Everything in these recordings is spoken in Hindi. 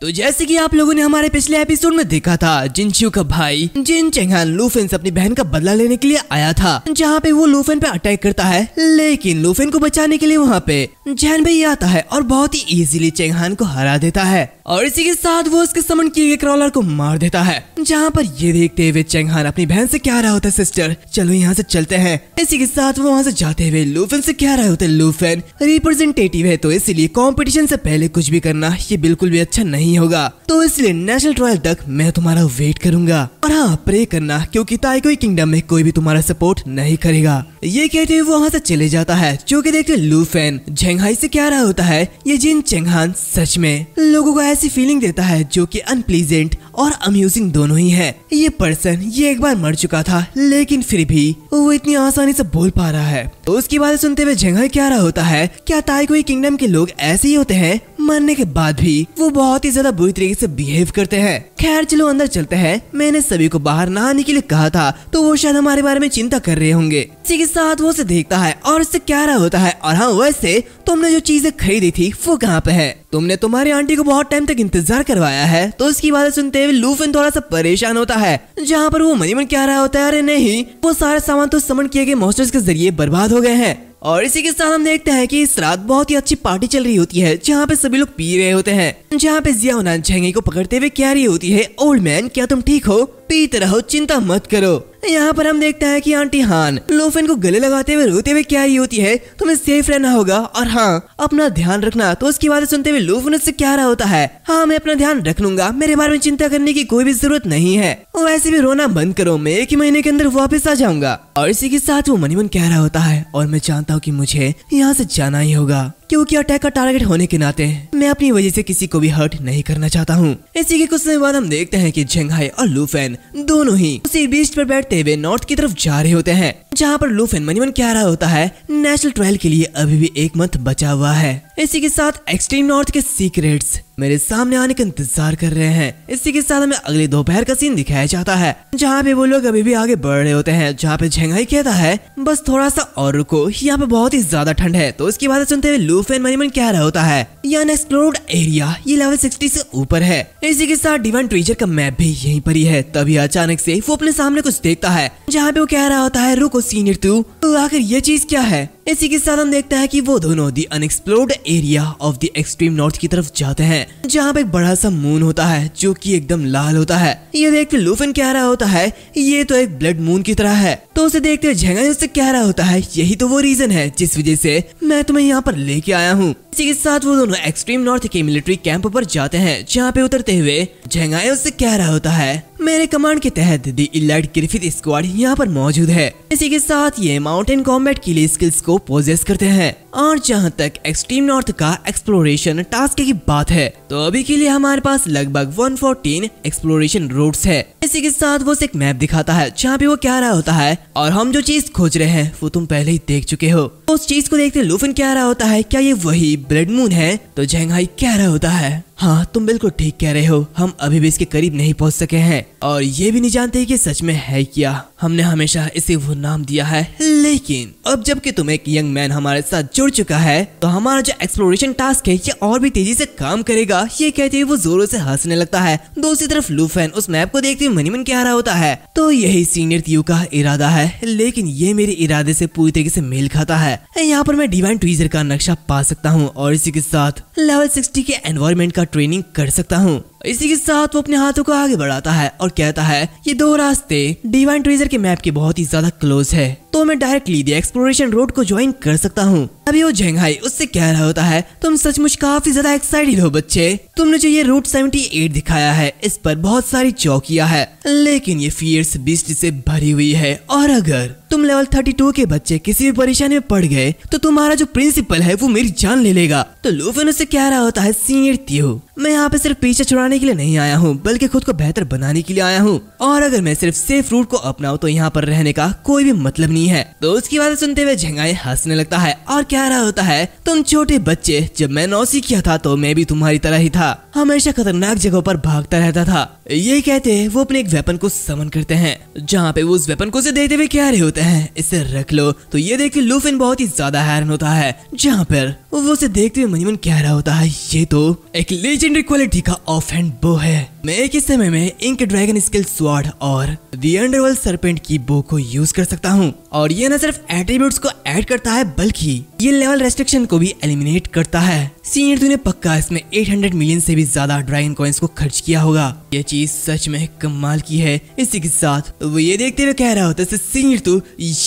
तो जैसे कि आप लोगों ने हमारे पिछले एपिसोड में देखा था जिनशियो का भाई जिन चेंगहान लूफेन से अपनी बहन का बदला लेने के लिए आया था जहाँ पे वो लूफेन पे अटैक करता है लेकिन लूफेन को बचाने के लिए वहाँ पे जैन भाई आता है और बहुत ही इजीली चेंगहान को हरा देता है और इसी के साथ वो उसके समन किए गए क्रॉलर को मार देता है जहाँ पर ये देखते हुए चेंगहान अपनी बहन से क्या रहा होता है सिस्टर चलो यहाँ से चलते हैं इसी के साथ वो वहाँ से जाते हुए लूफेन से क्या रहे होते लूफेन रिप्रेजेंटेटिव है तो इसीलिए कॉम्पिटिशन से पहले कुछ भी करना ये बिल्कुल भी अच्छा नहीं नहीं होगा तो इसलिए नेशनल ट्रायल तक मैं तुम्हारा वेट करूंगा और हाँ प्रे करना क्योंकि ताइकोई किंगडम में कोई भी तुम्हारा सपोर्ट नहीं करेगा ये कहते हुए वहाँ से चले जाता है जो देखते लू फैन झेंगहाई से क्या रहा होता है ये जिन चेंगहान सच में लोगों को ऐसी फीलिंग देता है जो कि अनप्लीजेंट और अम्यूजिंग दोनों ही है ये पर्सन ये एक बार मर चुका था लेकिन फिर भी वो इतनी आसानी से बोल पा रहा है तो उसकी बात सुनते हुए जंगल क्या रहा होता है क्या ताइकोई किंगडम के लोग ऐसे ही होते हैं मरने के बाद भी वो बहुत ही ज्यादा बुरी तरीके से बिहेव करते हैं खैर चलो अंदर चलते हैं मैंने सभी को बाहर ना आने के लिए कहा था तो वो शायद हमारे बारे में चिंता कर रहे होंगे इसी के साथ वो उसे देखता है और उससे क्या रहा होता है और हाँ वैसे तुमने जो चीजें खरीदी थी वो कहाँ पे है तुमने तुम्हारी आंटी को बहुत टाइम तक इंतजार करवाया है तो उसकी बात सुनते हुए लूफिन थोड़ा सा परेशान होता है जहाँ पर वो मनी मन रहा होता है अरे नहीं वो सारे सामान तो समन किए गए मोस्टर्स के जरिए बर्बाद हो गए हैं और इसी के साथ हम देखते हैं कि इस रात बहुत ही अच्छी पार्टी चल रही होती है जहाँ पे सभी लोग पी रहे होते हैं जहाँ पे जिया उन्हें झेंगे को पकड़ते हुए कह रही होती है ओल्ड मैन क्या तुम ठीक हो पीते रहो चिंता मत करो यहाँ पर हम देखते हैं कि आंटी हान लोफेन को गले लगाते हुए रोते हुए क्या ही होती है तुम्हें सेफ रहना होगा और हाँ अपना ध्यान रखना तो उसकी बातें सुनते हुए लोफेन उससे क्या रहा होता है हाँ मैं अपना ध्यान रख लूंगा मेरे बारे में चिंता करने की कोई भी जरूरत नहीं है वैसे भी रोना बंद करो मैं एक ही महीने के अंदर वापिस आ जाऊंगा और इसी के साथ वो मनीमन कह रहा होता है और मैं जानता हूँ की मुझे यहाँ ऐसी जाना ही होगा क्योंकि अटैक का टारगेट होने के नाते मैं अपनी वजह से किसी को भी हर्ट नहीं करना चाहता हूँ इसी के कुछ समय बाद हम देखते हैं कि झेंघाई और लूफेन दोनों ही उसी बीच पर बैठते हुए नॉर्थ की तरफ जा रहे होते हैं जहाँ पर लूफेन मनीमन क्या रहा होता है नेशनल ट्रायल के लिए अभी भी एक मंथ बचा हुआ है इसी के साथ एक्सट्रीम नॉर्थ के सीक्रेट्स मेरे सामने आने का इंतजार कर रहे हैं इसी के साथ हमें अगले दोपहर का सीन दिखाया जाता है जहाँ पे वो लोग अभी भी आगे बढ़ रहे होते हैं जहाँ पे झेंगाई कहता है बस थोड़ा सा और रुको यहाँ पे बहुत ही ज्यादा ठंड है तो इसकी बात सुनते हुए लूफ एंड मनीमन क्या रहा होता है यह अनएक्सप्लोर्ड एरिया ये लेवल सिक्सटी से ऊपर है इसी के साथ डिवन ट्रीजर का मैप भी यही पर ही है तभी अचानक से वो अपने सामने कुछ देखता है जहाँ पे वो कह रहा होता है रुको सीनियर तू तो आखिर ये चीज क्या है इसी के साथ हम देखते हैं कि वो दोनों the unexplored area of the extreme north की तरफ जाते हैं जहाँ पे एक बड़ा सा मून होता है जो कि एकदम लाल होता है ये देख लूफिन कह रहा होता है ये तो एक ब्लड मून की तरह है तो उसे देखते हुए उससे कह रहा होता है यही तो वो रीजन है जिस वजह से मैं तुम्हें यहाँ पर लेके आया हूँ इसी के साथ वो दोनों एक्सट्रीम नॉर्थ के मिलिट्री कैंप पर जाते हैं जहाँ पे उतरते हुए झेंगाए उससे कह रहा होता है मेरे कमांड के तहत दी इलाइट ग्रिफिथ स्क्वाड यहाँ पर मौजूद है इसी के साथ ये माउंटेन कॉम्बेट के लिए स्किल्स को को पोजेस करते हैं और जहाँ तक एक्सट्रीम नॉर्थ का एक्सप्लोरेशन टास्क की बात है तो अभी के लिए हमारे पास लगभग 114 एक्सप्लोरेशन रूट्स है इसी के साथ वो एक मैप दिखाता है जहाँ पे वो क्या रहा होता है और हम जो चीज खोज रहे हैं वो तुम पहले ही देख चुके हो तो उस चीज को देखते लूफिन क्या रहा होता है क्या ये वही ब्लड मून है तो जहंगाई क्या रहा होता है हाँ तुम बिल्कुल ठीक कह रहे हो हम अभी भी इसके करीब नहीं पहुंच सके हैं और ये भी नहीं जानते कि सच में है क्या हमने हमेशा इसे वो नाम दिया है लेकिन अब जबकि तुम एक यंग मैन हमारे साथ जुड़ जुड़ चुका है तो हमारा जो एक्सप्लोरेशन टास्क है ये और भी तेजी से काम करेगा ये कहते हुए वो जोरों से हंसने लगता है दूसरी तरफ लूफेन उस मैप को देखते हुए मनीमन कह रहा होता है तो यही सीनियर तीयू का इरादा है लेकिन ये मेरे इरादे से पूरी तरीके से मेल खाता है यहाँ पर मैं डिवाइन ट्वीजर का नक्शा पा सकता हूँ और इसी के साथ लेवल सिक्सटी के एनवायरमेंट का ट्रेनिंग कर सकता हूँ इसी के साथ वो अपने हाथों को आगे बढ़ाता है और कहता है ये दो रास्ते डिवाइन ट्रेजर के मैप के बहुत ही ज्यादा क्लोज है तो मैं डायरेक्टली दी एक्सप्लोरेशन रोड को ज्वाइन कर सकता हूँ अभी वो जेंगाई उससे कह रहा होता है तुम सचमुच काफी ज्यादा एक्साइटेड हो बच्चे तुमने जो ये रूट 78 दिखाया है इस पर बहुत सारी चौकिया है लेकिन ये फियर्स बिस्ट से भरी हुई है और अगर तुम लेवल थर्टी टू के बच्चे किसी भी परेशानी में पड़ गए तो तुम्हारा जो प्रिंसिपल है वो मेरी जान ले लेगा तो लूफिन उसे कह रहा होता है सीनियर तियो मैं यहाँ पे सिर्फ पीछे छुड़ाने के लिए नहीं आया हूँ बल्कि खुद को बेहतर बनाने के लिए आया हूँ और अगर मैं सिर्फ सेफ रूट को अपनाऊ तो यहाँ पर रहने का कोई भी मतलब नहीं है तो उसकी बातें सुनते हुए झंगाई हंसने लगता है और कह रहा होता है तुम छोटे बच्चे जब मैं नौसी किया था तो मैं भी तुम्हारी तरह ही था हमेशा खतरनाक जगहों पर भागता रहता था ये कहते हैं वो अपने एक वेपन को समन करते हैं जहाँ पे वो उस वेपन को उसे देते हुए कह रहे होते हैं इसे रख लो तो ये देख के लूफिन बहुत ही ज्यादा हैरान होता है जहाँ पर वो उसे देखते हुए मनीमन कह रहा होता है ये तो एक लेजेंडरी क्वालिटी का ऑफ हैंड बो है मैं एक ही समय में इंक ड्रैगन स्किल स्वाड और दी अंडरवर्ल्ड सरपेंट की बो को यूज कर सकता हूँ और ये न सिर्फ एट्रीब्यूट को एड करता है बल्कि ये लेवल रेस्ट्रिक्शन को भी एलिमिनेट करता है सीनियर ने पक्का इसमें 800 मिलियन से भी ज्यादा ड्रैगन कॉइन्स को खर्च किया होगा ये चीज सच में कमाल की है इसी के साथ वो ये देखते हुए कह रहा होता है सीनियर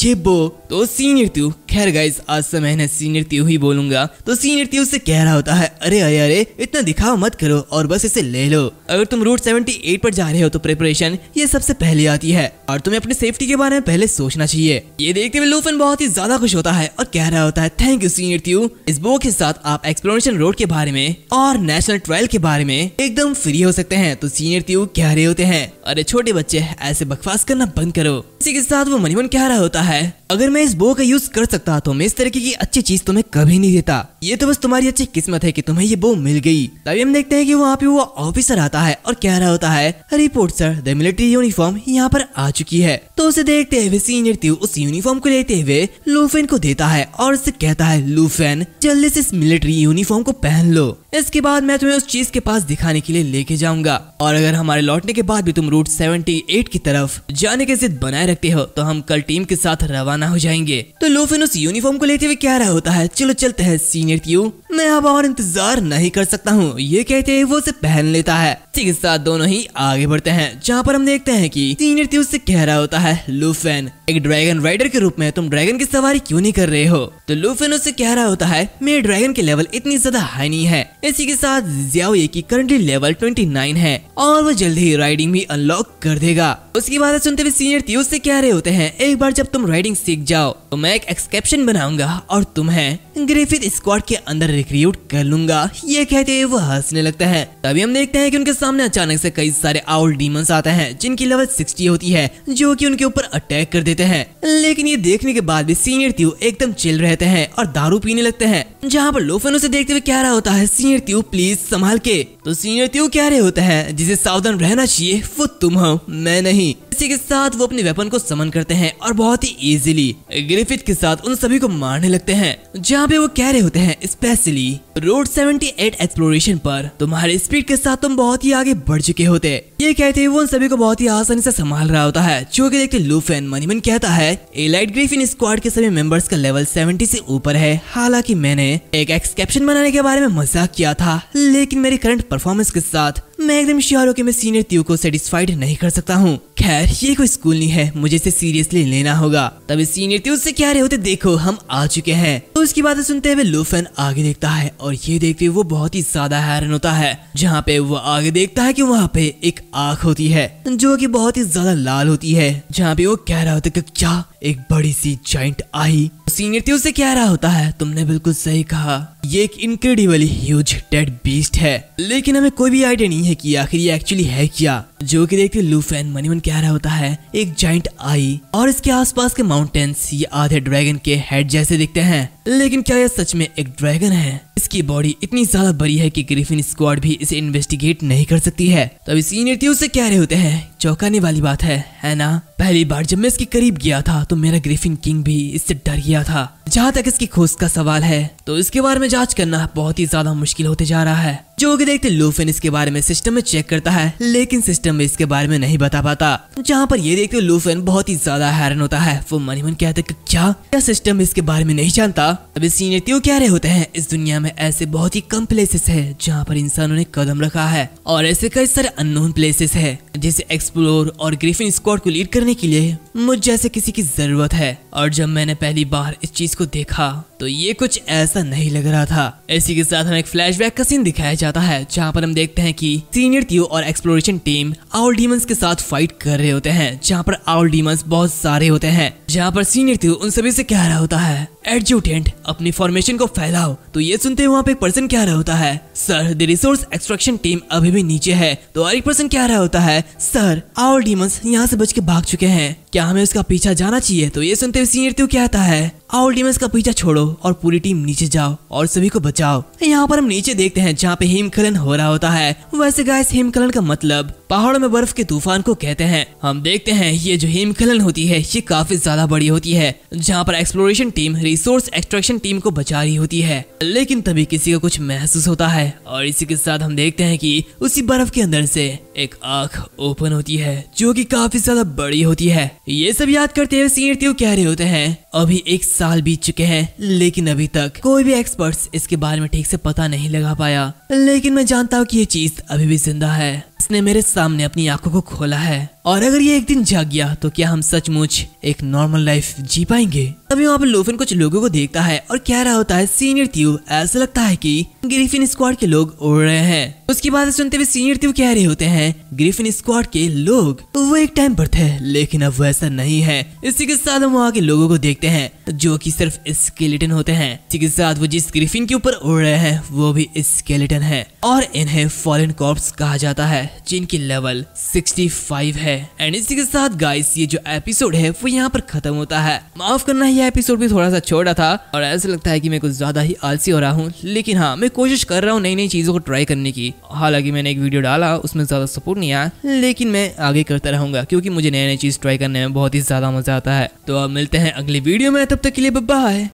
ये बो तो सीनियर खैर गाइज आज से मैंने सीनियर त्यू ही बोलूंगा तो सीनियर त्यू से कह रहा होता है अरे अरे अरे इतना दिखाओ मत करो और बस इसे ले लो अगर तुम रूट 78 पर जा रहे हो तो प्रिपरेशन ये सबसे पहले आती है और तुम्हें अपनी सेफ्टी के बारे में पहले सोचना चाहिए ये देखते हुए लूफन बहुत ही ज्यादा खुश होता है और कह रहा होता है थैंक यू सीनियर त्यू इस बुक के साथ आप एक्सप्लोरेशन रोड के बारे में और नेशनल ट्रायल के बारे में एकदम फ्री हो सकते हैं तो सीनियर त्यू कह रहे होते हैं अरे छोटे बच्चे ऐसे बकवास करना बंद करो इसी के साथ वो मनीमन कह रहा होता है अगर मैं इस बो का यूज कर सकता तो मैं इस तरीके की अच्छी चीज तुम्हें कभी नहीं देता ये तो बस तुम्हारी अच्छी किस्मत है कि तुम्हें ये बो मिल गई तभी हम देखते हैं कि वहाँ पे वो ऑफिसर आता है और कह रहा होता है report sir the military uniform यहाँ पर आ चुकी है तो उसे देखते हुए सीनियर tiu उस यूनिफॉर्म को लेते हुए लूफेन को देता है और उसे कहता है लूफेन जल्दी से इस मिलिट्री यूनिफॉर्म को पहन लो इसके बाद मैं तुम्हें उस चीज के पास दिखाने के लिए लेके जाऊंगा और अगर हमारे लौटने के बाद भी तुम रूट 78 की तरफ जाने की जिद बनाए रखते हो तो हम कल टीम के साथ रवाना हो जाएंगे तो लोफिन उस यूनिफॉर्म को लेते हुए क्या रहा होता है चलो चलते हैं सीनियर क्यू मैं अब और इंतजार नहीं कर सकता हूँ ये कहते हैं वो उसे पहन लेता है इसी के साथ दोनों ही आगे बढ़ते हैं जहाँ पर हम देखते हैं कि सीनियर ती उससे कह रहा होता है लूफेन एक ड्रैगन राइडर के रूप में तुम ड्रैगन की सवारी क्यों नहीं कर रहे हो तो लूफेन उससे कह रहा होता है मेरे ड्रैगन के लेवल इतनी ज्यादा हाई नहीं है इसी के साथ जियाओ की करंटली लेवल ट्वेंटी है और वो जल्दी ही राइडिंग भी अनलॉक कर देगा उसकी बातें सुनते हुए सीनियर थी उससे कह रहे होते हैं एक बार जब तुम राइडिंग सीख जाओ तो मैं एक एक्सकेप्शन बनाऊंगा और तुम्हें ग्रेफिथ स्क्वाड के अंदर रिक्रूट कर लूंगा ये कहते हुए वो हंसने लगता है तभी हम देखते हैं कि उनके सामने अचानक से कई सारे आउल डीमंस आते हैं जिनकी लेवल सिक्सटी होती है जो की उनके ऊपर अटैक कर देते हैं लेकिन ये देखने के बाद भी सीनियर त्यू एकदम चिल रहते हैं और दारू पीने लगते हैं जहाँ पर लोफन उसे देखते हुए कह रहा होता है सीनियर त्यू प्लीज संभाल के तो सीनियर त्यू कह रहे होते हैं जिसे सावधान रहना चाहिए वो तुम हो मैं नहीं नहीं इसी के साथ वो अपने वेपन को समन करते हैं और बहुत ही इजीली ग्रिफिथ के साथ उन सभी को मारने लगते हैं जहाँ पे वो कह रहे होते हैं स्पेशली रोड 78 एक्सप्लोरेशन पर तुम्हारे स्पीड के साथ तुम बहुत ही आगे बढ़ चुके होते ये कहते हुए उन सभी को बहुत ही आसानी से संभाल रहा होता है जो की देखते लूफेन मनीमन कहता है एलाइट ग्रीफिन स्क्वाड के सभी मेंबर्स का लेवल सेवेंटी से ऊपर है हालांकि मैंने एक एक्सकेप्शन बनाने के बारे में मजाक किया था लेकिन मेरी करंट परफॉर्मेंस के साथ मैं एकदम श्योर हूँ कि मैं सीनियर त्यू को सेटिस्फाइड नहीं कर सकता हूँ खैर ये कोई स्कूल नहीं है मुझे इसे सीरियसली लेना होगा तभी सीनियर थी उससे कह रहे होते देखो हम आ चुके हैं तो उसकी बातें सुनते हुए लूफेन आगे देखता है और ये देखते हुए वो बहुत ही ज्यादा हैरान होता है जहाँ पे वो आगे देखता है की वहाँ पे एक आँख होती है जो की बहुत ही ज्यादा लाल होती है जहाँ पे वो कह रहा होता है क्या एक बड़ी सी जॉइंट आई सीनियर थी उससे कह रहा होता है तुमने बिल्कुल सही कहा ये एक इनक्रेडिबली ह्यूज डेड बीस्ट है लेकिन हमें कोई भी आइडिया नहीं है कि आखिर ये एक्चुअली है क्या जो कि देखते लूफेन मनीमन कह रहा होता है एक जाइंट आई और इसके आसपास के माउंटेन्स ये आधे ड्रैगन के हेड जैसे दिखते हैं लेकिन क्या यह सच में एक ड्रैगन है इसकी बॉडी इतनी ज्यादा बड़ी है कि ग्रिफिन स्क्वाड भी इसे इन्वेस्टिगेट नहीं कर सकती है तभी सीनियर टी उसे कह रहे होते हैं चौंकाने वाली बात है है ना पहली बार जब मैं इसके करीब गया था तो मेरा ग्रिफिन किंग भी इससे डर गया था जहाँ तक इसकी खोज का सवाल है तो इसके बारे में जांच करना बहुत ही ज्यादा मुश्किल होते जा रहा है जो की देखते लूफिन इसके बारे में सिस्टम में चेक करता है लेकिन सिस्टम में इसके बारे में नहीं बता पाता जहाँ पर ये देखते लूफिन बहुत ही ज्यादा हैरान होता है वो मनी मन कहता क्या क्या सिस्टम इसके बारे में नहीं जानता अभी सीनियर क्यों कह रहे होते हैं इस दुनिया में ऐसे बहुत ही कम प्लेसेस है जहाँ पर इंसानों ने कदम रखा है और ऐसे कई सारे अनोन प्लेसेस है जिसे एक्सप्लोर और ग्रीफिन स्कॉट को लीड करने के लिए मुझ जैसे किसी की जरूरत है और जब मैंने पहली बार इस चीज को देखा तो ये कुछ ऐसा नहीं लग रहा था इसी के साथ हमें एक फ्लैशबैक का सीन दिखाया जाता जाता है जहाँ पर हम देखते हैं कि सीनियर थियो और एक्सप्लोरेशन टीम आउल डीमंस के साथ फाइट कर रहे होते हैं जहाँ पर आउल डीमंस बहुत सारे होते हैं जहाँ पर सीनियर थियो उन सभी से कह रहा होता है एडजुटेंट अपनी फॉर्मेशन को फैलाओ तो ये सुनते हुए वहाँ पे एक पर्सन क्या रहा होता है sir the resource extraction team अभी भी नीचे है तो और एक पर्सन क्या रहा होता है सर आवर डीमंस यहाँ से बच के भाग चुके हैं क्या हमें उसका पीछा जाना चाहिए तो ये सुनते हुए सीनियर त्यो कहता है आउल डिमंस का पीछा छोड़ो और पूरी टीम नीचे जाओ और सभी को बचाओ यहाँ पर हम नीचे देखते हैं जहाँ पे हिमखलन हो रहा होता है वैसे गाय हिमखलन का मतलब पहाड़ों में बर्फ के तूफान को कहते हैं हम देखते हैं ये जो हिमखलन होती है ये काफी ज्यादा बड़ी होती है जहाँ पर exploration team resource extraction team को बचा रही होती है लेकिन तभी किसी को कुछ महसूस होता है और इसी के साथ हम देखते हैं की उसी बर्फ के अंदर से एक आंख ओपन होती है जो की काफी ज्यादा बड़ी होती है ये सब याद करते हुए सीएरती कह रहे होते हैं अभी एक साल बीत चुके हैं लेकिन अभी तक कोई भी एक्सपर्ट्स इसके बारे में ठीक से पता नहीं लगा पाया लेकिन मैं जानता हूँ कि ये चीज अभी भी जिंदा है जिसने मेरे सामने अपनी आंखों को खोला है और अगर ये एक दिन जाग गया तो क्या हम सचमुच एक नॉर्मल लाइफ जी पाएंगे तभी वहाँ पर लोफिन कुछ लोगों को देखता है और कह रहा होता है सीनियर त्यू ऐसा लगता है कि ग्रीफिन स्क्वाड के लोग उड़ रहे हैं उसकी बात सुनते हुए सीनियर त्यू कह रहे होते हैं ग्रीफिन स्क्वाड के लोग तो वो एक टाइम पर थे लेकिन अब वैसा नहीं है इसी के साथ हम वहाँ के लोगो को देखते हैं जो कि सिर्फ स्केलेटन होते हैं इसी के साथ वो जिस ग्रीफिन के ऊपर उड़ रहे हैं वो भी स्केलेटन है और इन्हें फॉरन कॉर्प कहा जाता है जिनकी लेवल सिक्सटी है है एंड इसी के साथ गाइस ये जो एपिसोड है वो यहाँ पर खत्म होता है माफ करना ये एपिसोड भी थोड़ा सा छोटा था और ऐसा लगता है की मैं कुछ ज्यादा ही आलसी हो रहा हूँ लेकिन हाँ मैं कोशिश कर रहा हूँ नई नई चीजों को ट्राई करने की हालांकि मैंने एक वीडियो डाला उसमें ज्यादा सपोर्ट नहीं आया लेकिन मैं आगे करता रहूंगा क्योंकि मुझे नई नई चीज ट्राई करने में बहुत ही ज्यादा मजा आता है तो अब मिलते हैं अगले वीडियो में तब तक के लिए बब्बा है